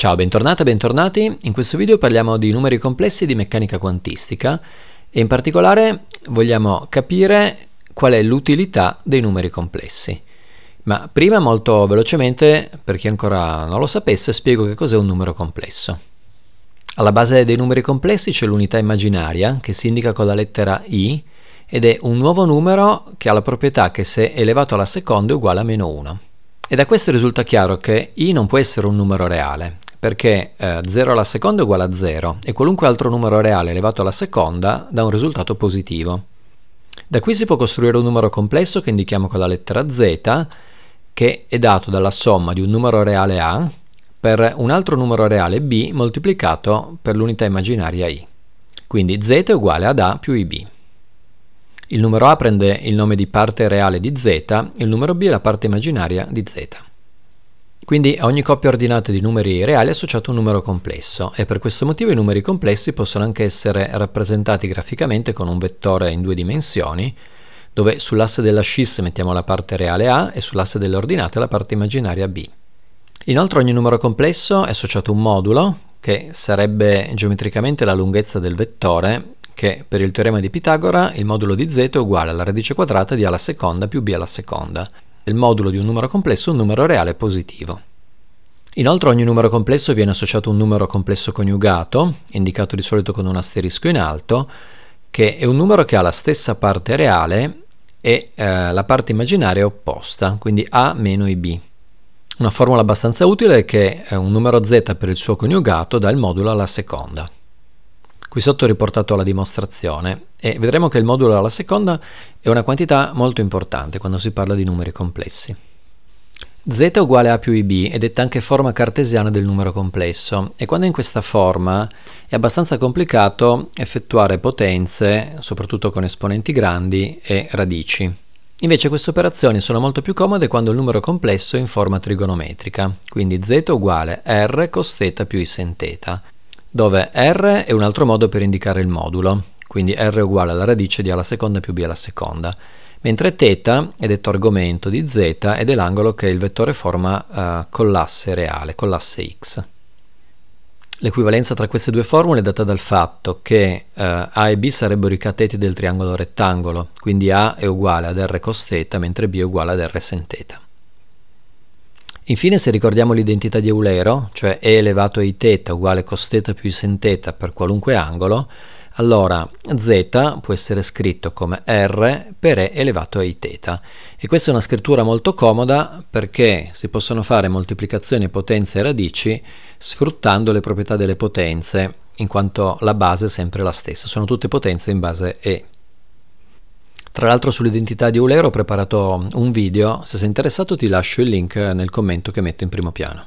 Ciao, bentornata, bentornati. In questo video parliamo di numeri complessi e di meccanica quantistica e in particolare vogliamo capire qual è l'utilità dei numeri complessi. Ma prima molto velocemente, per chi ancora non lo sapesse, spiego che cos'è un numero complesso. Alla base dei numeri complessi c'è l'unità immaginaria che si indica con la lettera i ed è un nuovo numero che ha la proprietà che se elevato alla seconda è uguale a meno 1. E da questo risulta chiaro che i non può essere un numero reale, perché eh, 0 alla seconda è uguale a 0 e qualunque altro numero reale elevato alla seconda dà un risultato positivo. Da qui si può costruire un numero complesso che indichiamo con la lettera z che è dato dalla somma di un numero reale a per un altro numero reale b moltiplicato per l'unità immaginaria i. Quindi z è uguale ad a più ib. Il numero a prende il nome di parte reale di z, il numero b è la parte immaginaria di z. Quindi a ogni coppia ordinata di numeri reali è associato un numero complesso e per questo motivo i numeri complessi possono anche essere rappresentati graficamente con un vettore in due dimensioni dove sull'asse della scissa mettiamo la parte reale A e sull'asse delle ordinate la parte immaginaria B. Inoltre a ogni numero complesso è associato un modulo che sarebbe geometricamente la lunghezza del vettore che per il teorema di Pitagora il modulo di z è uguale alla radice quadrata di a alla seconda più b alla seconda del modulo di un numero complesso un numero reale positivo. Inoltre ogni numero complesso viene associato a un numero complesso coniugato, indicato di solito con un asterisco in alto, che è un numero che ha la stessa parte reale e eh, la parte immaginaria opposta, quindi A meno IB. Una formula abbastanza utile è che eh, un numero z per il suo coniugato dà il modulo alla seconda qui sotto riportato la dimostrazione e vedremo che il modulo alla seconda è una quantità molto importante quando si parla di numeri complessi. z uguale a più ib è detta anche forma cartesiana del numero complesso e quando in questa forma è abbastanza complicato effettuare potenze, soprattutto con esponenti grandi e radici. Invece queste operazioni sono molto più comode quando il numero complesso è in forma trigonometrica, quindi z uguale r cos θ più i sin θ dove r è un altro modo per indicare il modulo, quindi r è uguale alla radice di a alla seconda più b alla seconda, mentre θ è detto argomento di z ed è l'angolo che il vettore forma eh, con l'asse reale, con l'asse x. L'equivalenza tra queste due formule è data dal fatto che eh, A e B sarebbero i cateti del triangolo rettangolo, quindi A è uguale ad R cos θ mentre B è uguale ad R sin θ. Infine se ricordiamo l'identità di Eulero, cioè E elevato a I uguale cos teta più I sin teta per qualunque angolo, allora z può essere scritto come r per e elevato a i e questa è una scrittura molto comoda perché si possono fare moltiplicazioni potenze e radici sfruttando le proprietà delle potenze in quanto la base è sempre la stessa, sono tutte potenze in base e. Tra l'altro sull'identità di Euler ho preparato un video, se sei interessato ti lascio il link nel commento che metto in primo piano.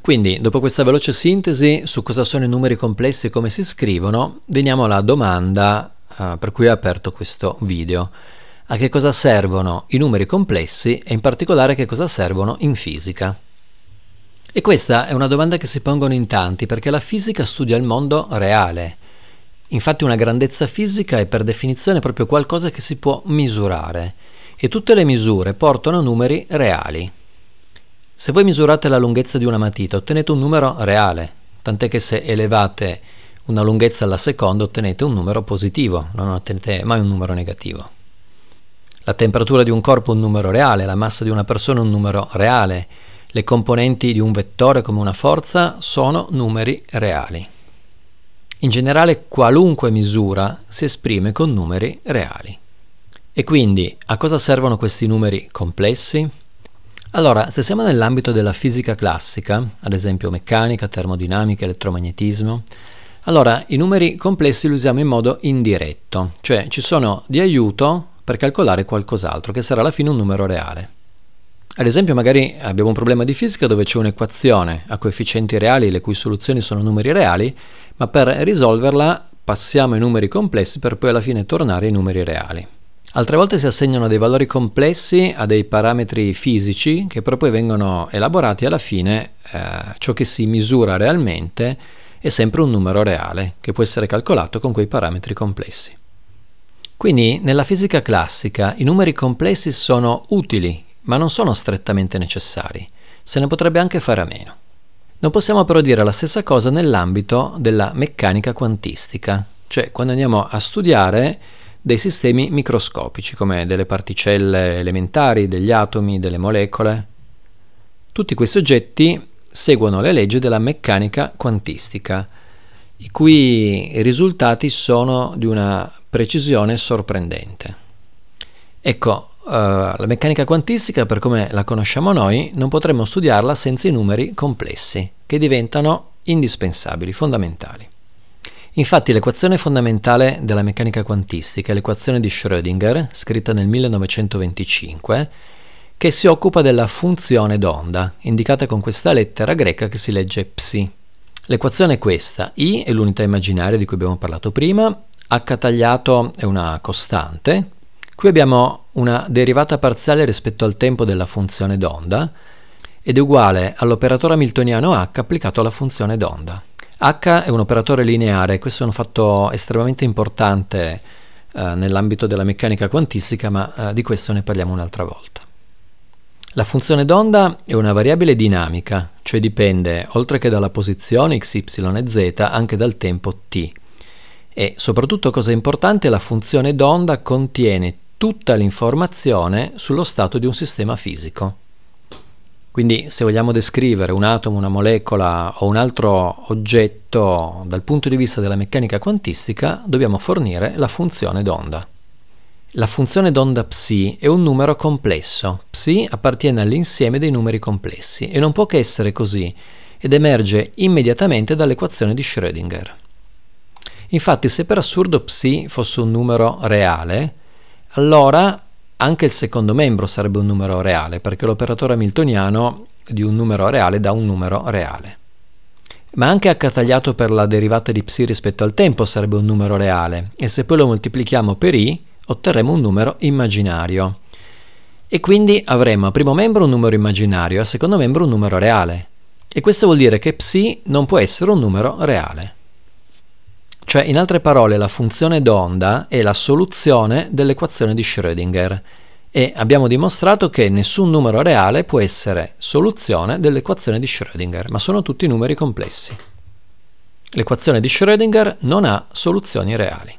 Quindi, dopo questa veloce sintesi su cosa sono i numeri complessi e come si scrivono, veniamo alla domanda eh, per cui ho aperto questo video. A che cosa servono i numeri complessi e in particolare a che cosa servono in fisica? E questa è una domanda che si pongono in tanti perché la fisica studia il mondo reale, Infatti una grandezza fisica è per definizione proprio qualcosa che si può misurare e tutte le misure portano numeri reali. Se voi misurate la lunghezza di una matita ottenete un numero reale, tant'è che se elevate una lunghezza alla seconda ottenete un numero positivo, non ottenete mai un numero negativo. La temperatura di un corpo è un numero reale, la massa di una persona è un numero reale, le componenti di un vettore come una forza sono numeri reali. In generale qualunque misura si esprime con numeri reali. E quindi a cosa servono questi numeri complessi? Allora, se siamo nell'ambito della fisica classica, ad esempio meccanica, termodinamica, elettromagnetismo, allora i numeri complessi li usiamo in modo indiretto, cioè ci sono di aiuto per calcolare qualcos'altro, che sarà alla fine un numero reale. Ad esempio magari abbiamo un problema di fisica dove c'è un'equazione a coefficienti reali le cui soluzioni sono numeri reali ma per risolverla passiamo ai numeri complessi per poi alla fine tornare ai numeri reali. Altre volte si assegnano dei valori complessi a dei parametri fisici che però poi vengono elaborati alla fine eh, ciò che si misura realmente è sempre un numero reale che può essere calcolato con quei parametri complessi. Quindi nella fisica classica i numeri complessi sono utili ma non sono strettamente necessari, se ne potrebbe anche fare a meno. Non possiamo però dire la stessa cosa nell'ambito della meccanica quantistica, cioè quando andiamo a studiare dei sistemi microscopici, come delle particelle elementari, degli atomi, delle molecole. Tutti questi oggetti seguono le leggi della meccanica quantistica, i cui risultati sono di una precisione sorprendente. Ecco, eh, la meccanica quantistica, per come la conosciamo noi, non potremmo studiarla senza i numeri complessi, che diventano indispensabili, fondamentali. Infatti l'equazione fondamentale della meccanica quantistica è l'equazione di Schrödinger, scritta nel 1925, che si occupa della funzione d'onda, indicata con questa lettera greca che si legge psi. L'equazione è questa, i è l'unità immaginaria di cui abbiamo parlato prima, h tagliato è una costante, qui abbiamo una derivata parziale rispetto al tempo della funzione d'onda ed è uguale all'operatore hamiltoniano h applicato alla funzione d'onda. h è un operatore lineare, questo è un fatto estremamente importante eh, nell'ambito della meccanica quantistica, ma eh, di questo ne parliamo un'altra volta. La funzione d'onda è una variabile dinamica, cioè dipende, oltre che dalla posizione x, y e z, anche dal tempo t. E soprattutto cosa importante, la funzione d'onda contiene tutta l'informazione sullo stato di un sistema fisico. Quindi se vogliamo descrivere un atomo, una molecola o un altro oggetto dal punto di vista della meccanica quantistica, dobbiamo fornire la funzione d'onda. La funzione d'onda psi è un numero complesso. Psi appartiene all'insieme dei numeri complessi e non può che essere così ed emerge immediatamente dall'equazione di Schrödinger. Infatti se per assurdo psi fosse un numero reale, allora anche il secondo membro sarebbe un numero reale, perché l'operatore hamiltoniano di un numero reale dà un numero reale. Ma anche h tagliato per la derivata di psi rispetto al tempo sarebbe un numero reale, e se poi lo moltiplichiamo per i, otterremo un numero immaginario. E quindi avremo a primo membro un numero immaginario a secondo membro un numero reale. E questo vuol dire che psi non può essere un numero reale. Cioè, in altre parole, la funzione d'onda è la soluzione dell'equazione di Schrödinger e abbiamo dimostrato che nessun numero reale può essere soluzione dell'equazione di Schrödinger, ma sono tutti numeri complessi. L'equazione di Schrödinger non ha soluzioni reali.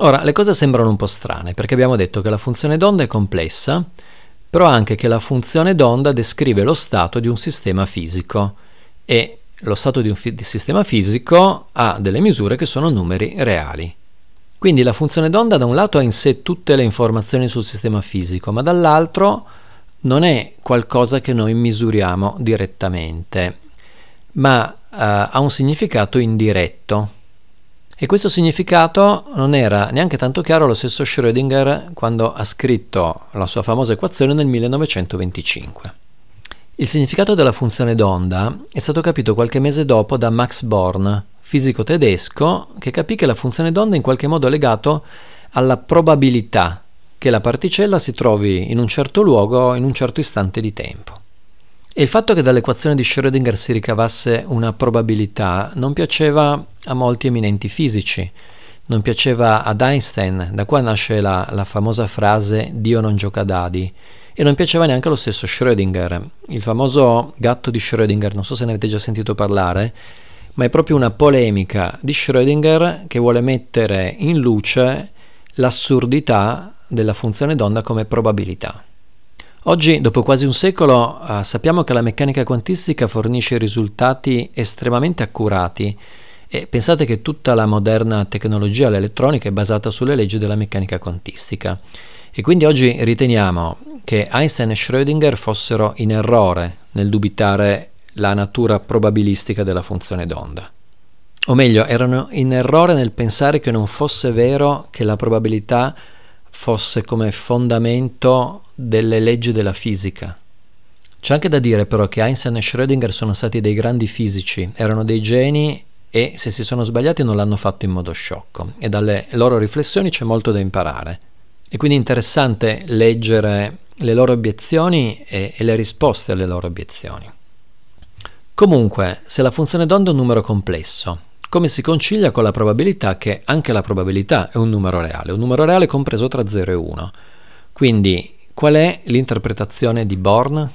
Ora, le cose sembrano un po' strane, perché abbiamo detto che la funzione d'onda è complessa, però anche che la funzione d'onda descrive lo stato di un sistema fisico e lo stato di un fi- di sistema fisico ha delle misure che sono numeri reali. Quindi la funzione d'onda da un lato ha in sé tutte le informazioni sul sistema fisico, ma dall'altro non è qualcosa che noi misuriamo direttamente, ma eh, ha un significato indiretto. E questo significato non era neanche tanto chiaro lo stesso Schrödinger quando ha scritto la sua famosa equazione nel 1925. Il significato della funzione d'onda è stato capito qualche mese dopo da Max Born, fisico tedesco, che capì che la funzione d'onda è in qualche modo è legata alla probabilità che la particella si trovi in un certo luogo in un certo istante di tempo. E il fatto che dall'equazione di Schrödinger si ricavasse una probabilità non piaceva a molti eminenti fisici, non piaceva ad Einstein, da qua nasce la, la famosa frase Dio non gioca dadi, e non piaceva neanche lo stesso Schrödinger, il famoso gatto di Schrödinger, non so se ne avete già sentito parlare, ma è proprio una polemica di Schrödinger che vuole mettere in luce l'assurdità della funzione d'onda come probabilità. Oggi, dopo quasi un secolo, eh, sappiamo che la meccanica quantistica fornisce risultati estremamente accurati e pensate che tutta la moderna tecnologia, l'elettronica, è basata sulle leggi della meccanica quantistica. E quindi oggi riteniamo che Einstein e Schrödinger fossero in errore nel dubitare la natura probabilistica della funzione d'onda. O meglio, erano in errore nel pensare che non fosse vero che la probabilità fosse come fondamento delle leggi della fisica. C'è anche da dire però che Einstein e Schrödinger sono stati dei grandi fisici, erano dei geni e se si sono sbagliati non l'hanno fatto in modo sciocco e dalle loro riflessioni c'è molto da imparare. È quindi interessante leggere le loro obiezioni e, e le risposte alle loro obiezioni. Comunque, se la funzione d'onda è un numero complesso, come si concilia con la probabilità che anche la probabilità è un numero reale, un numero reale compreso tra 0 e 1? Quindi, qual è l'interpretazione di Born?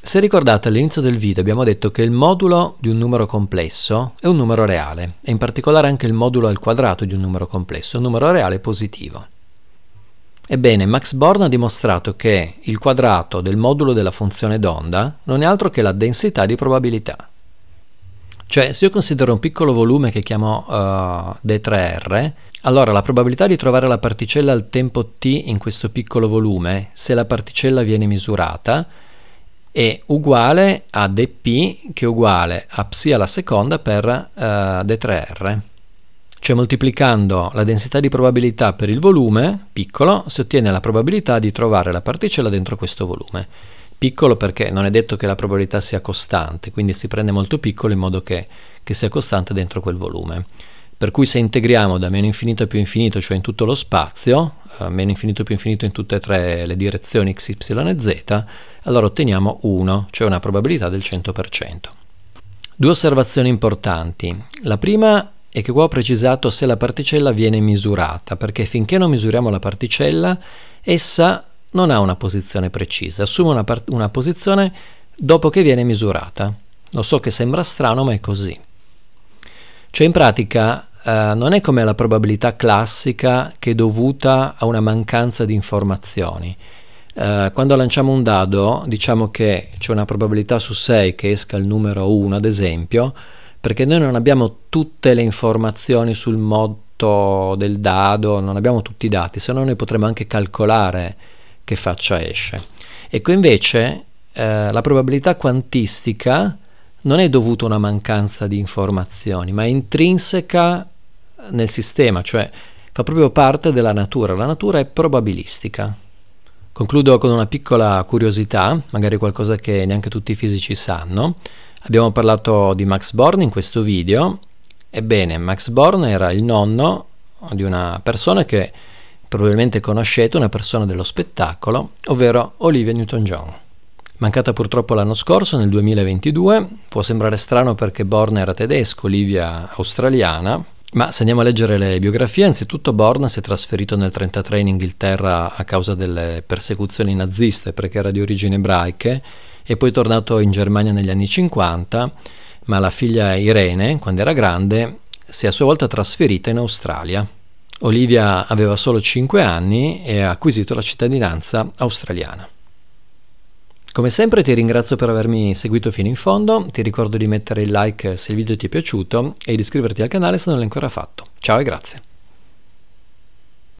Se ricordate all'inizio del video abbiamo detto che il modulo di un numero complesso è un numero reale e in particolare anche il modulo al quadrato di un numero complesso è un numero reale positivo. Ebbene, Max Born ha dimostrato che il quadrato del modulo della funzione d'onda non è altro che la densità di probabilità. Cioè, se io considero un piccolo volume che chiamo uh, eh, D3R, allora la probabilità di trovare la particella al tempo t in questo piccolo volume, se la particella viene misurata, è uguale a dp che è uguale a psi alla seconda per uh, eh, D3R cioè moltiplicando la densità di probabilità per il volume piccolo si ottiene la probabilità di trovare la particella dentro questo volume. Piccolo perché non è detto che la probabilità sia costante, quindi si prende molto piccolo in modo che, che sia costante dentro quel volume. Per cui se integriamo da meno infinito a più infinito, cioè in tutto lo spazio, eh, meno infinito più infinito in tutte e tre le direzioni x, y e z, allora otteniamo 1, cioè una probabilità del 100%. Due osservazioni importanti. La prima e che qua ho precisato se la particella viene misurata, perché finché non misuriamo la particella, essa non ha una posizione precisa, assume una, una posizione dopo che viene misurata. Lo so che sembra strano, ma è così. Cioè in pratica eh, non è come la probabilità classica che è dovuta a una mancanza di informazioni. Eh, quando lanciamo un dado diciamo che c'è una probabilità su 6 che esca il numero 1 ad esempio, perché noi non abbiamo tutte le informazioni sul motto del dado, non abbiamo tutti i dati, se no noi potremmo anche calcolare che faccia esce. Ecco invece eh, la probabilità quantistica non è dovuta a una mancanza di informazioni, ma è intrinseca nel sistema, cioè fa proprio parte della natura, la natura è probabilistica. Concludo con una piccola curiosità, magari qualcosa che neanche tutti i fisici sanno. Abbiamo parlato di Max Born in questo video. Ebbene, Max Born era il nonno di una persona che probabilmente conoscete, una persona dello spettacolo, ovvero Olivia Newton-John. Mancata purtroppo l'anno scorso, nel 2022, può sembrare strano perché Born era tedesco, Olivia australiana, ma se andiamo a leggere le biografie, anzitutto Born si è trasferito nel 1933 in Inghilterra a causa delle persecuzioni naziste perché era di origini ebraiche e poi tornato in Germania negli anni 50, ma la figlia Irene, quando era grande, si è a sua volta trasferita in Australia. Olivia aveva solo 5 anni e ha acquisito la cittadinanza australiana. Come sempre ti ringrazio per avermi seguito fino in fondo, ti ricordo di mettere il like se il video ti è piaciuto e di iscriverti al canale se non l'hai ancora fatto. Ciao e grazie.